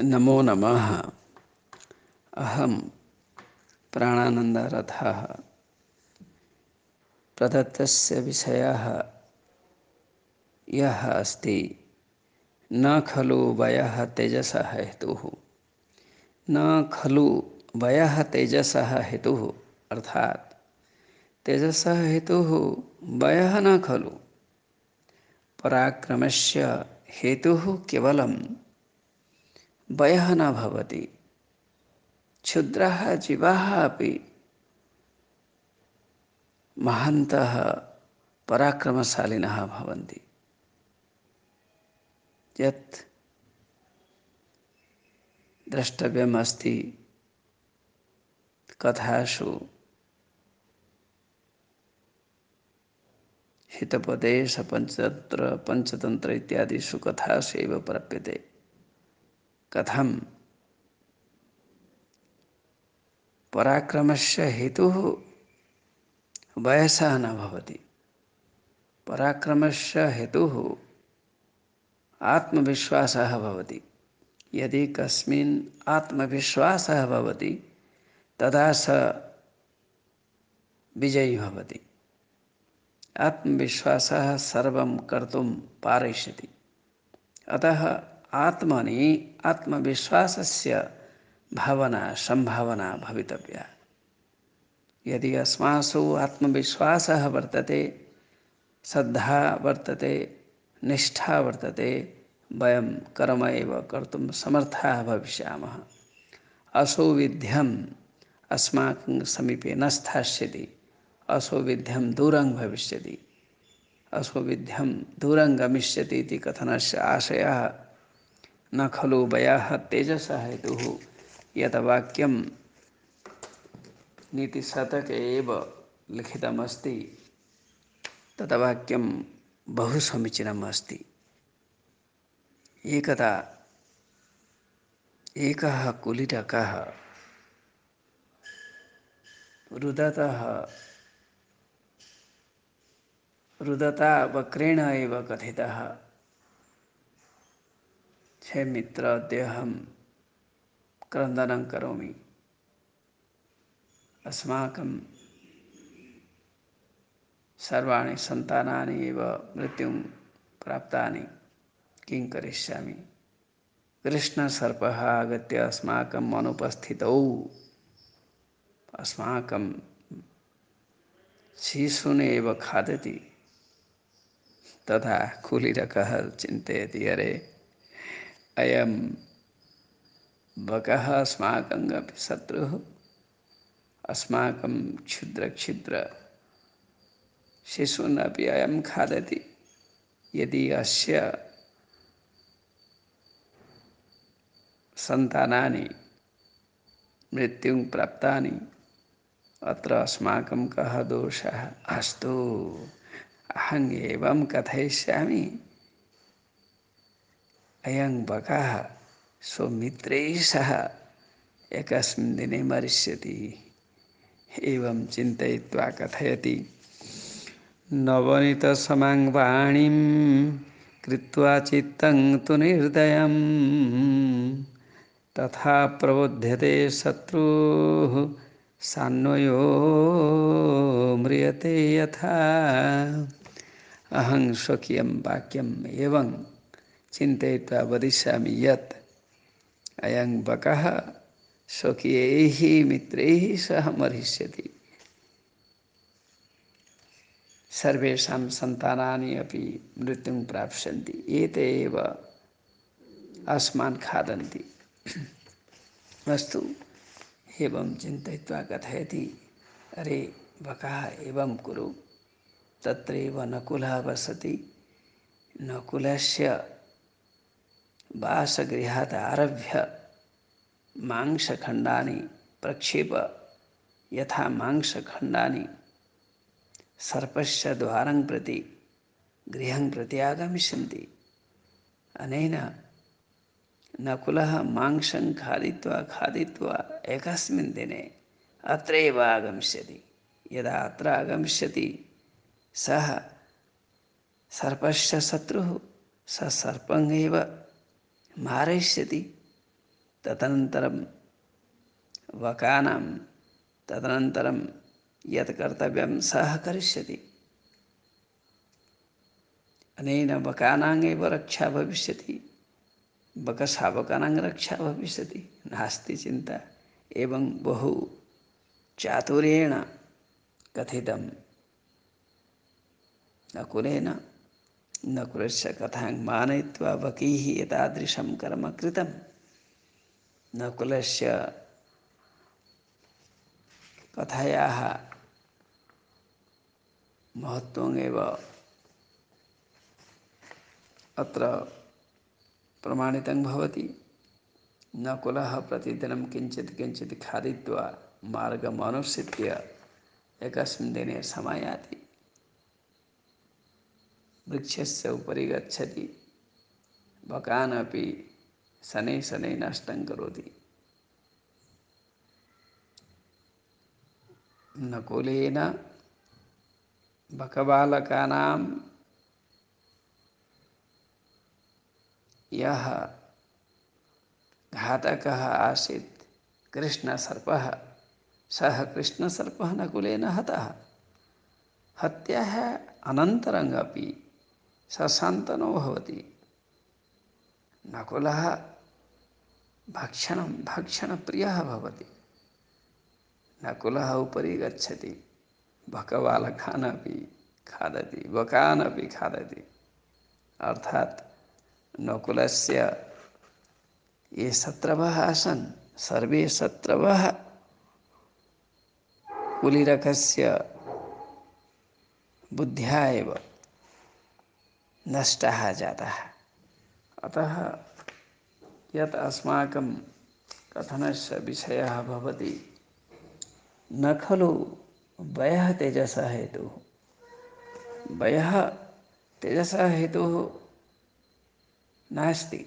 नमो नमः अहम प्राणानन्दरथः प्रदत्तस्य विषयः यः अस्ति न खलु वयः तेजसः हेतुः न खलु वयः तेजसः हेतुः अर्थात् तेजसः हेतुः वयः न खलु पराक्रमस्य हेतुः केवलं भय नवती क्षुद्र जीवा अभी महंत महान्तः पराक्रमशालिनः कथाशु हितपदेश पंचतंत्र पंचतंत्र इत्यादिषु कथासु एव प्राप्यते कथम पराक्रमश हेतु वयस न भवति पराक्रमश हेतु आत्मविश्वास भवति यदि कस्मिन् आत्मविश्वास भवति तदा स विजयी भवति आत्मविश्वासः सर्वं कर्तुं पारयिष्यति अतः ಆತ್ಮನಿ से भावना संभावना भवित यदि अस्मासु आत्मविश्वासः वर्तते श्रद्धा वर्तते निष्ठा वर्तते वयं कर्म एव कर्तुं समर्थाः भविष्यामः असौविध्यम् अस्माकं समीपे न स्थास्यति असौविध्यं दूरं भविष्यति असौविध्यं दूरं गमिष्यति इति कथनस्य आशयः न खलु बया तेजस हेतु यतवाक्यम नीतिशतक नीतिशतके एव लिखितमस्ति तत् बहु समीचीनम् अस्ति एकदा एकः कुलिटकः रुदतः रुदता वक्रेण एव कथितः छे मित्र देहम क्रंदन करोमी अस्माक सर्वाणी सन्तानानि एव मृत्युं प्राप्तानि किं करिष्यामि कृष्णसर्पः आगत्य अस्माकम् अनुपस्थितौ अस्माकं शिशून् खादति तथा कुलिरकः चिन्तयति अरे अयम बक अस्माक शत्रु अस्माक क्षुद्र क्षुद्र शिशुन अभी अयम खादति यदि अस्य संतानानि मृत्यु प्राप्ता अत्र अस्माकं कः दोषः अस्तु अहम् एवं कथयिष्यामि अयं बकः स्वमित्रैः सह एकस्मिन् दिने मरिष्यति एवं चिन्तयित्वा कथयति नवनीतसमां वाणीं कृत्वा चित्तं तु निर्दयं तथा प्रबुध्यते शत्रुः सान्वयो म्रियते यथा अहं स्वकीयं वाक्यम् एवं चिंतवा वदिषा यत अयं बक स्वकीय मित्र सह मरिष्यति सर्वेषां सन्तानानि अपि मृत्युं प्राप्स्यन्ति एते एव अस्मान् खादन्ति अस्तु एवं चिन्तयित्वा कथयति अरे बकः एवं कुरु तत्रैव नकुलः वसति नकुलस्य वासगृहात् आरभ्य मांसखण्डानि प्रक्षेप यथा मांसखण्डानि सर्पस्य द्वारं प्रति गृहं प्रति आगमिष्यन्ति अनेन नकुलः मांसं खादित्वा खादित्वा एकस्मिन् दिने अत्रैव आगमिष्यति यदा अत्र आगमिष्यति सः सर्पस्य शत्रुः स सर्पम् मारयिष्यति तदनन्तरं वकानां तदनन्तरं यत् कर्तव्यं सः करिष्यति अनेन वकानाङ्गेव रक्षा भविष्यति रक्षा भविष्यति नास्ति चिन्ता एवं बहु चातुर्येण कथितं नकुलेन न पुनश्च कथां मानयित्वा वकीः एतादृशं कर्म कृतं न कुलस्य कथायाः महत्त्वमेव अत्र प्रमाणितं भवति न कुलः प्रतिदिनं किञ्चित् किञ्चित् खादित्वा मार्गमनुसृत्य एकस्मिन् दिने समायाति वृक्ष वृक्षस्य उपरि गच्छति बकान् अपि शनैः शनैः नष्टं करोति नकुलेन बकबालकानां यः घातकः आसीत् कृष्णसर्पः सः कृष्णसर्पः नकुलेन हतः हत्याः अनन्तरम् अपि स सान्तनो भवति नकुलः भक्षणं भक्षणप्रियः भवति नकुलः उपरि गच्छति बकबालकान् अपि खादति बकान् अपि खादति अर्थात् नकुलस्य ये शत्रवः आसन् सर्वे शत्रवः कुलिरकस्य बुद्ध्या एव जाता है अतः यत् कथन से विषय भवति न खलु वय तेजस हेतु वय तेजस हेतु नास्ति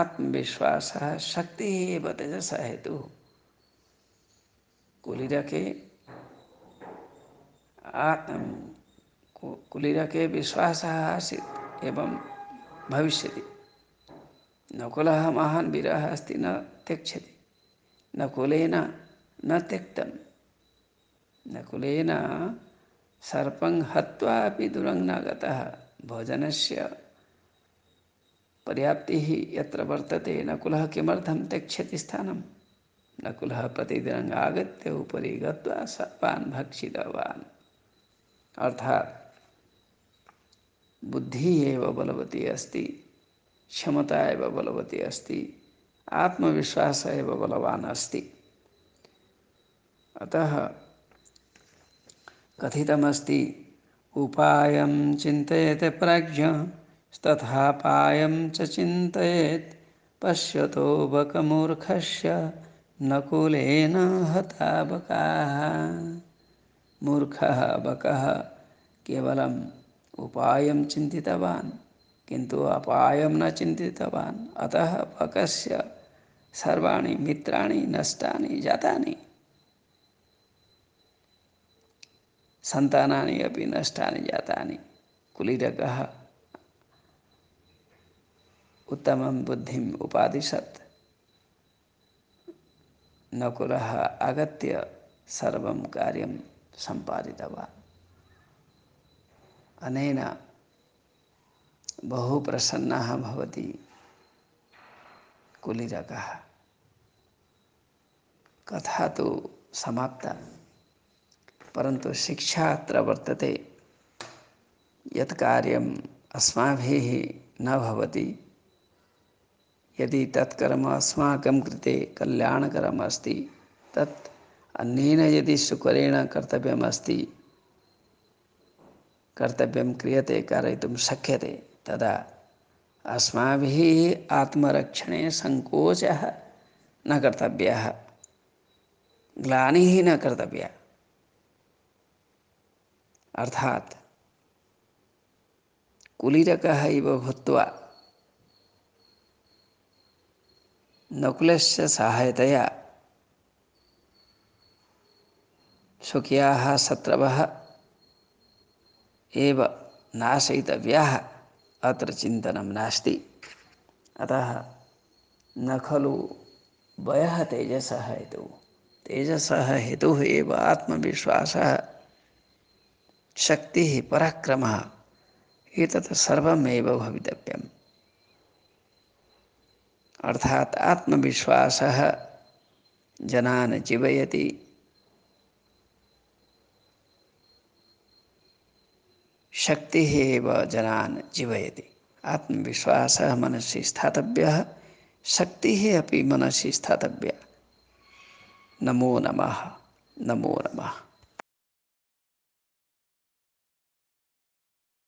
आत्मविश्वास शक्ति तेजस हेतु कुलिरके आत्म कुलीरके विश्वास आसीत् एवं भविष्यति नकुलः महान् वीरः अस्ति न त्यक्षति नकुलेन न त्यक्तं नकुलेन सर्पं हत्वा अपि दुरङ्गनागतः भोजनस्य ही यत्र वर्तते नकुलः किमर्थं त्यक्षति स्थानं नकुलः प्रतिदिन आगत्य उपरी गत्वा सर्वान् भक्षितवान् अर्थात् बुद्धि बलवती अस्ति क्षमता एव बलवती अस्ति आत्मविश्वास एव बलवान् अस्ति अतः कथितमस्ति उपायं चिन्तयेत् प्राज्ञ तथा पायं च चिन्तयेत् पश्यतो बकमूर्खस्य न कुलेन हता बकाः मूर्खः बकः केवलं उपायं चिन्तितवान् किन्तु अपायं न चिन्तितवान् अतः पकस्य सर्वाणि मित्राणि नष्टानि जातानि सन्तानानि अपि नष्टानि जातानि कुलीरकः उत्तमं बुद्धिम् उपादिशत् नकुलः आगत्य सर्वं कार्यं सम्पादितवान् अनेन बहु प्रसन्नः भवति कुलिरकः कथा तो समाप्ता परंतु शिक्षा अत्र वर्तते यत् कार्यम् अस्माभिः न भवति यदि तत्कर्म अस्माकं कृते कल्याणकरम् तत् अन्येन यदि सुकरेण कर्तव्यमस्ति कर्तव्यं क्रियते शक्य थे तदा अस्म आत्मरक्षण संकोच न कर्तव्य ग्लानिः न कर्तव्य अर्थात कुलीरक इव भूत्वा सहायतया सुखिया शत्रवः एव नाशयितव्याः अत्र चिन्तनं नास्ति अतः न खलु वयः तेजसः हेतुः तेजसः हेतुः एव आत्मविश्वासः शक्तिः पराक्रमः एतत् सर्वमेव भवितव्यम् अर्थात् आत्मविश्वासः जनान् जीवयति शक्ति जनान जीवयती आत्मविश्वास मनसि स्थातव्य शक्ति अभी मनसि स्थातव्य नमो नमः नमो नमः